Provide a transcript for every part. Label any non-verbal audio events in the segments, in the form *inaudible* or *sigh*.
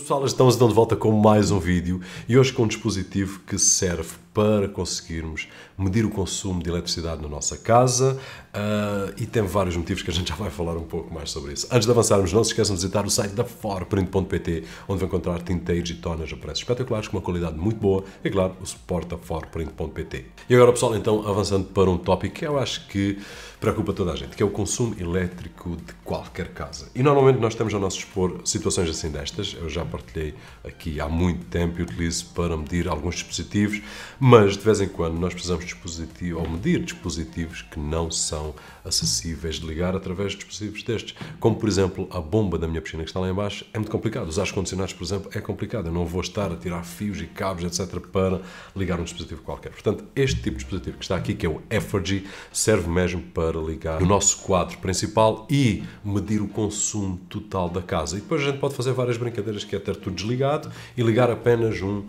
pessoal, estamos então de volta com mais um vídeo e hoje com um dispositivo que serve para conseguirmos medir o consumo de eletricidade na nossa casa uh, e tem vários motivos que a gente já vai falar um pouco mais sobre isso. Antes de avançarmos, não se esqueçam de visitar o site da forprint.pt onde vão encontrar tinteiros e tonas a preços espetaculares com uma qualidade muito boa e, claro, o suporte da forprint.pt. E agora, pessoal, então avançando para um tópico que eu acho que preocupa toda a gente, que é o consumo elétrico de qualquer casa. E normalmente nós temos ao nosso dispor situações assim destas, eu já partilhei aqui há muito tempo e utilizo para medir alguns dispositivos, mas de vez em quando nós precisamos de dispositivo, ou medir dispositivos que não são acessíveis de ligar através de dispositivos destes, como por exemplo a bomba da minha piscina que está lá embaixo, é muito complicado. Os ar-condicionados, por exemplo, é complicado. Eu não vou estar a tirar fios e cabos, etc., para ligar um dispositivo qualquer. Portanto, este tipo de dispositivo que está aqui, que é o Effergy, serve mesmo para ligar o nosso quadro principal e medir o consumo total da casa. E depois a gente pode fazer várias brincadeiras que é ter tudo desligado e ligar apenas um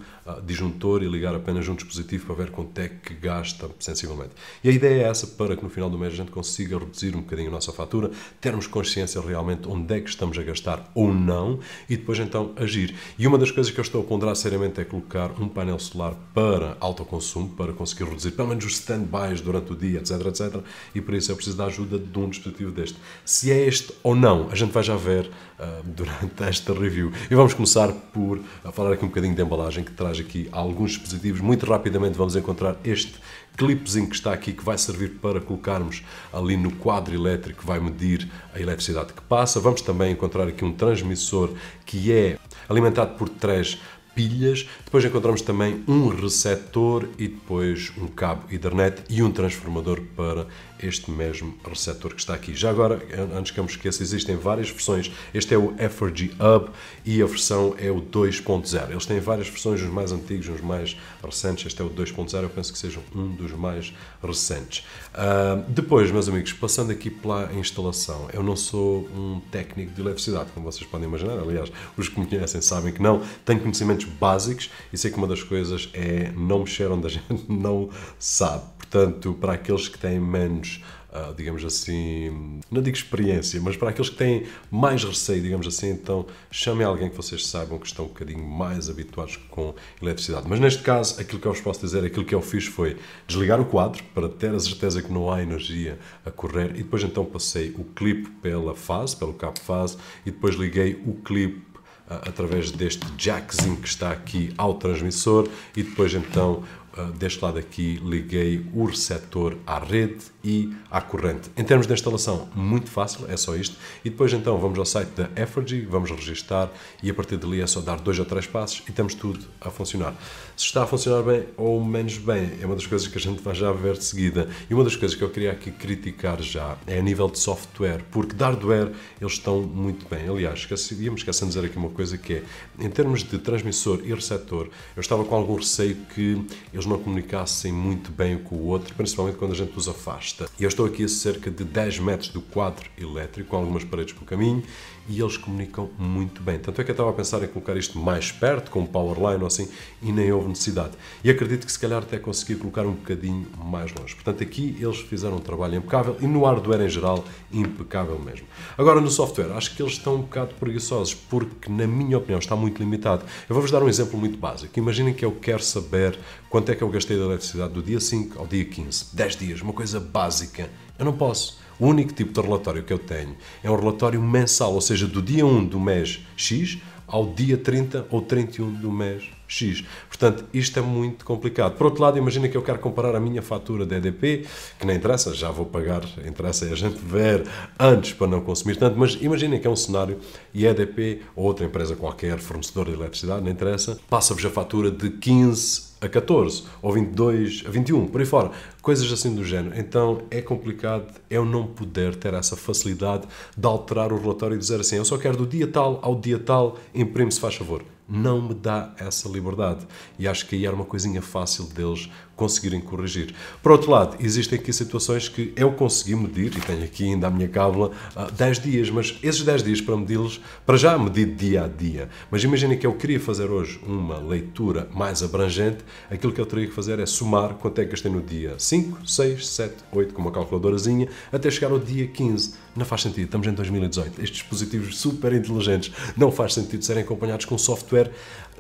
disjuntor e ligar apenas um dispositivo para ver quanto é que gasta sensivelmente. E a ideia é essa para que no final do mês a gente consiga reduzir um bocadinho a nossa fatura, termos consciência realmente onde é que estamos a gastar ou não e depois então agir. E uma das coisas que eu estou a ponderar seriamente é colocar um painel solar para autoconsumo, para conseguir reduzir pelo menos os stand-bys durante o dia, etc, etc. E por isso eu preciso da ajuda de um dispositivo deste. Se é este ou não, a gente vai já ver uh, durante esta review. E vamos começar por ah, falar aqui um bocadinho de embalagem que traz aqui alguns dispositivos. Muito rapidamente vamos encontrar este clipezinho que está aqui, que vai servir para colocarmos ali no quadro elétrico, que vai medir a eletricidade que passa. Vamos também encontrar aqui um transmissor que é alimentado por três pilhas, depois encontramos também um receptor e depois um cabo Ethernet e um transformador para este mesmo receptor que está aqui. Já agora, antes que eu me esqueça, existem várias versões. Este é o F4G Hub e a versão é o 2.0. Eles têm várias versões, os mais antigos, os mais recentes. Este é o 2.0, eu penso que seja um dos mais recentes. Uh, depois, meus amigos, passando aqui pela instalação, eu não sou um técnico de eletricidade, como vocês podem imaginar. Aliás, os que me conhecem sabem que não. Tenho conhecimentos básicos e sei que uma das coisas é não mexer onde a gente *laughs* não sabe. Portanto, para aqueles que têm menos menos, uh, ah, digamos assim, não digo experiência, mas para aqueles que têm mais receio, digamos assim, então chamem alguém que vocês saibam que estão um bocadinho mais habituados com eletricidade. Mas neste caso, aquilo que eu vos posso dizer, aquilo que eu fiz foi desligar o quadro para ter a certeza que não há energia a correr e depois então passei o clipe pela fase, pelo cabo fase e depois liguei o clipe ah, através deste jackzinho que está aqui ao transmissor e depois então ah, deste lado aqui liguei o receptor à rede e à corrente. Em termos de instalação, muito fácil, é só isto. E depois então vamos ao site da Effergy, vamos registar e a partir dali é só dar dois ou três passos e temos tudo a funcionar. Se está a funcionar bem ou menos bem, é uma das coisas que a gente vai já ver de seguida. E uma das coisas que eu queria aqui criticar já é a nível de software, porque de hardware eles estão muito bem. Aliás, íamos esquecendo de dizer aqui uma coisa que é, em termos de transmissor e receptor, eu estava com algum receio que eles não comunicassem muito bem o com o outro, principalmente quando a gente os afasta. E eu estou aqui a cerca de 10 metros do quadro elétrico, com algumas paredes pelo caminho, e eles comunicam muito bem. Tanto é que eu estava a pensar em colocar isto mais perto, com um powerline ou assim, e nem houve necessidade. E acredito que se calhar até consegui colocar um bocadinho mais longe. Portanto, aqui eles fizeram um trabalho impecável e no hardware em geral, impecável mesmo. Agora, no software, acho que eles estão um bocado preguiçosos, porque, na minha opinião, está muito limitado. Eu vou-vos dar um exemplo muito básico. Imaginem que eu quero saber quanto é que eu gastei da eletricidade do dia 5 ao dia 15. 10 dias, uma coisa básica eu não posso. O único tipo de relatório que eu tenho é um relatório mensal, ou seja, do dia 1 do mês X ao dia 30 ou 31 do mês X. Portanto, isto é muito complicado. Por outro lado, imagina que eu quero comparar a minha fatura de EDP, que nem interessa, já vou pagar, interessa é a gente ver antes para não consumir tanto, mas imagina que é um cenário e EDP ou outra empresa qualquer, fornecedor de eletricidade, nem interessa, passa-vos a fatura de 15 a 14 ou 22 a 21, por aí fora, coisas assim do género. Então é complicado eu não poder ter essa facilidade de alterar o relatório e dizer assim: eu só quero do dia tal ao dia tal, imprime-se, faz favor não me dá essa liberdade. E acho que aí era uma coisinha fácil deles conseguirem corrigir. Por outro lado, existem aqui situações que eu consegui medir, e tenho aqui ainda a minha cábula, 10 ah, dias, mas esses 10 dias para medi-los, para já medir dia a dia. Mas imaginem que eu queria fazer hoje uma leitura mais abrangente, aquilo que eu teria que fazer é somar quanto é que gastei no dia 5, 6, 7, 8, com uma calculadorazinha, até chegar ao dia 15 não faz sentido. Estamos em 2018. Estes dispositivos super inteligentes não faz sentido serem acompanhados com software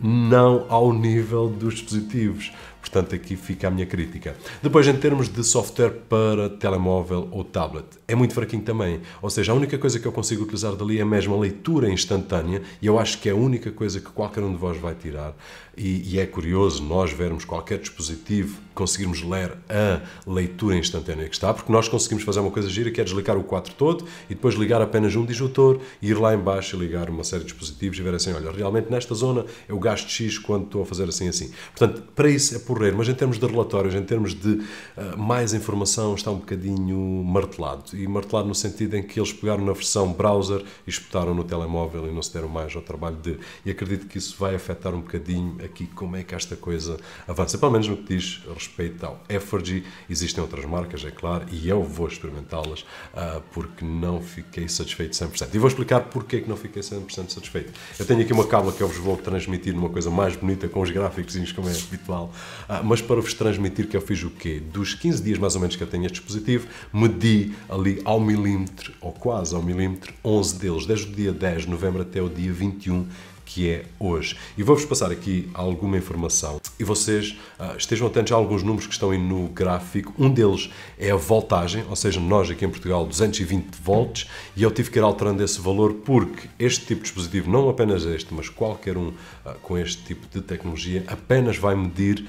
não ao nível dos dispositivos. Portanto, aqui fica a minha crítica. Depois, em termos de software para telemóvel ou tablet, é muito fraquinho também. Ou seja, a única coisa que eu consigo utilizar dali é mesmo a leitura instantânea, e eu acho que é a única coisa que qualquer um de vós vai tirar. E, e é curioso nós vermos qualquer dispositivo, conseguirmos ler a leitura instantânea que está, porque nós conseguimos fazer uma coisa gira que é desligar o 4 todo e depois ligar apenas um disjuntor, ir lá embaixo e ligar uma série de dispositivos e ver assim, olha, realmente nesta zona eu gasto X quando estou a fazer assim assim. Portanto, para isso é porreiro, mas em termos de relatórios, em termos de uh, mais informação, está um bocadinho martelado. E martelado no sentido em que eles pegaram na versão browser e espetaram no telemóvel e não se deram mais ao trabalho de. E acredito que isso vai afetar um bocadinho aqui como é que esta coisa avança. Pelo menos no que diz respeito ao Effergy. Existem outras marcas, é claro, e eu vou experimentá-las uh, porque não fiquei satisfeito 100%. E vou explicar porque é que não fiquei 100% satisfeito. Eu tenho aqui uma cábula que eu vos vou transmitir numa coisa mais bonita com os gráficos, como é habitual. Ah, mas para vos transmitir que eu fiz o quê? Dos 15 dias mais ou menos que eu tenho este dispositivo, medi ali ao milímetro, ou quase ao milímetro, 11 deles, desde o dia 10 de novembro até o dia 21 que é hoje. E vou-vos passar aqui alguma informação e vocês uh, estejam atentos a alguns números que estão aí no gráfico. Um deles é a voltagem, ou seja, nós aqui em Portugal 220 volts e eu tive que ir alterando esse valor porque este tipo de dispositivo, não apenas este, mas qualquer um uh, com este tipo de tecnologia, apenas vai medir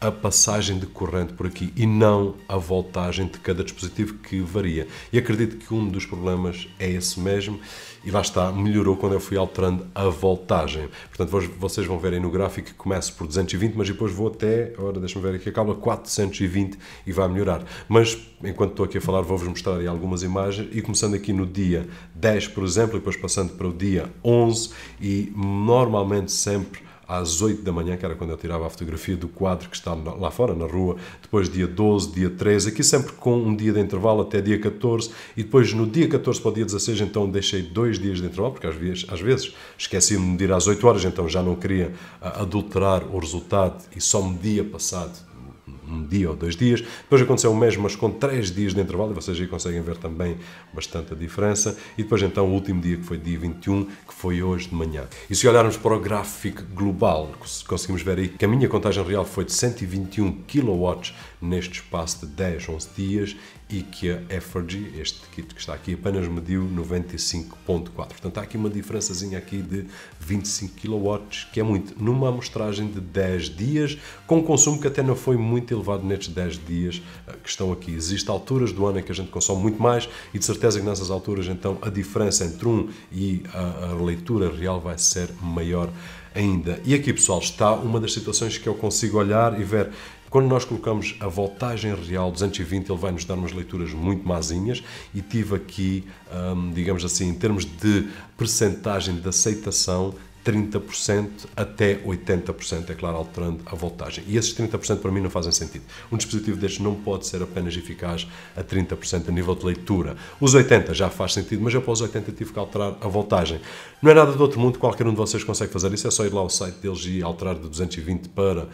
a passagem de corrente por aqui e não a voltagem de cada dispositivo que varia. E acredito que um dos problemas é esse mesmo e lá está, melhorou quando eu fui alterando a voltagem. Portanto, vocês vão ver aí no gráfico que começo por 220, mas depois vou até, agora deixa-me ver aqui, acaba 420 e vai melhorar. Mas, enquanto estou aqui a falar, vou-vos mostrar aí algumas imagens e começando aqui no dia 10, por exemplo, e depois passando para o dia 11 e normalmente sempre às 8 da manhã, que era quando eu tirava a fotografia do quadro que está lá fora, na rua, depois dia 12, dia 13, aqui sempre com um dia de intervalo até dia 14, e depois no dia 14 para o dia 16, então deixei dois dias de intervalo, porque às vezes, às vezes esqueci-me de ir às 8 horas, então já não queria ah, adulterar o resultado e só dia passado um dia ou dois dias. Depois aconteceu o mesmo, mas com três dias de intervalo, e vocês aí conseguem ver também bastante a diferença. E depois, então, o último dia, que foi dia 21, que foi hoje de manhã. E se olharmos para o gráfico global, conseguimos ver aí que a minha contagem real foi de 121 kW neste espaço de 10, 11 dias e que a Effergy, este kit que está aqui, apenas mediu 95.4. Portanto, há aqui uma diferençazinha aqui de 25 kW, que é muito, numa amostragem de 10 dias, com um consumo que até não foi muito elevado nestes 10 dias eh, que estão aqui. Existem alturas do ano em que a gente consome muito mais e de certeza que nessas alturas, então, a diferença entre um e a, a leitura real vai ser maior ainda. E aqui, pessoal, está uma das situações que eu consigo olhar e ver. Quando nós colocamos a voltagem real 220, ele vai nos dar umas leituras muito mazinhas e tive aqui, hum, digamos assim, em termos de percentagem de aceitação, 30% até 80%, é claro, alterando a voltagem. E esses 30% para mim não fazem sentido. Um dispositivo deste não pode ser apenas eficaz a 30% a nível de leitura. Os 80% já faz sentido, mas eu para os 80% tive que alterar a voltagem. Não é nada do outro mundo, qualquer um de vocês consegue fazer isso, é só ir lá ao site deles e alterar de 220 para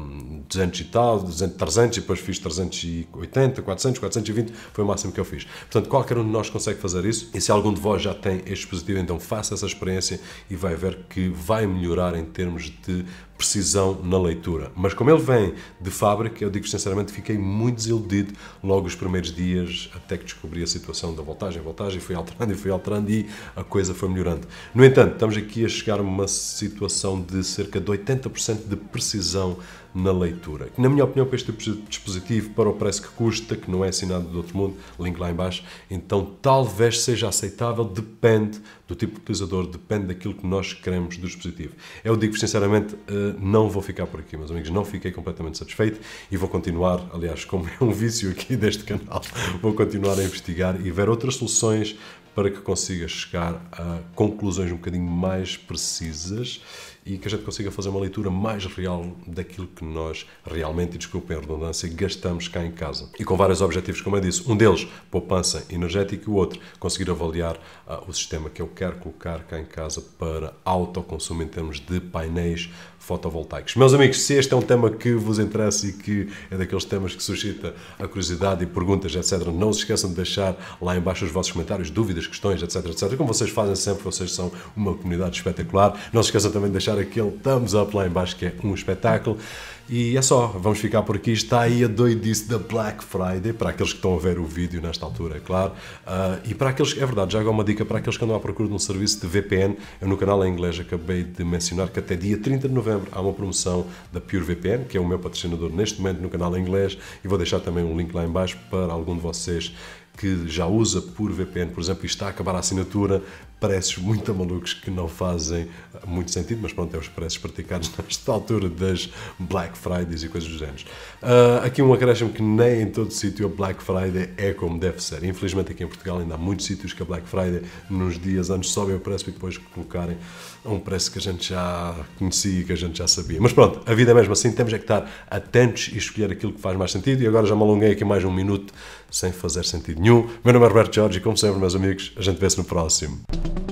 um, 200 e tal, 200, 300 e depois fiz 380, 400, 420, foi o máximo que eu fiz. Portanto, qualquer um de nós consegue fazer isso e se algum de vós já tem este dispositivo, então faça essa experiência e vai ver que vai melhorar em termos de precisão na leitura. Mas como ele vem de fábrica, eu digo sinceramente, fiquei muito desiludido logo os primeiros dias, até que descobri a situação da voltagem, voltagem, fui alterando e fui alterando e a coisa foi melhorando. No entanto, estamos aqui a chegar a uma situação de cerca de 80% de precisão na leitura. Na minha opinião, para este dispositivo, para o preço que custa, que não é assinado do outro mundo, link lá em baixo, então talvez seja aceitável, depende do tipo de utilizador, depende daquilo que nós queremos do dispositivo. Eu digo sinceramente, eh, não vou ficar por aqui, meus amigos, não fiquei completamente satisfeito e vou continuar, aliás, *laughs* como é um vício aqui deste canal, vou continuar a investigar e ver outras soluções para que consiga chegar a conclusões um bocadinho mais precisas e que a gente consiga fazer uma leitura mais real daquilo que nós realmente, desculpem a redundância, gastamos cá em casa. E com vários objetivos, como eu disse, um deles, poupança energética, e o outro, conseguir avaliar uh, o sistema que eu quero colocar cá em casa para autoconsumo em termos de painéis fotovoltaicos. Meus amigos, se este é um tema que vos interessa e que é daqueles temas que suscita a curiosidade e perguntas, etc., não se esqueçam de deixar lá embaixo os vossos comentários, dúvidas, questões, etc., etc. Como vocês fazem sempre, vocês são uma comunidade espetacular. Não se esqueçam também de deixar aquele thumbs up lá embaixo, que é um espetáculo. E é só, vamos ficar por aqui. Está aí a doidice da Black Friday, para aqueles que estão a ver o vídeo nesta altura, é claro. Uh, e para aqueles, é verdade, já agora uma dica para aqueles que andam à procura de um serviço de VPN. Eu no canal em inglês acabei de mencionar que até dia 30 de novembro há uma promoção da Pure VPN, que é o meu patrocinador neste momento no canal em inglês. E vou deixar também um link lá em baixo para algum de vocês que já usa por VPN, por exemplo, e está a acabar a assinatura, preços muito malucos que não fazem eh, muito sentido, mas pronto, é os preços praticados *laughs* nesta altura das Black Fridays e coisas do género. Uh, aqui um acréscimo que nem em todo sítio a Black Friday é como deve ser. Infelizmente aqui em Portugal ainda há muitos sítios que a Black Friday nos dias antes sobem o preço e depois colocarem a um preço que a gente já conhecia, e que a gente já sabia. Mas pronto, a vida é mesmo assim, temos é que estar atentos e escolher aquilo que faz mais sentido e agora já me alonguei aqui mais um minuto sem fazer sentido nenhum. Meu nome é Roberto Jorge e, como sempre, meus amigos, a gente vê-se no próximo.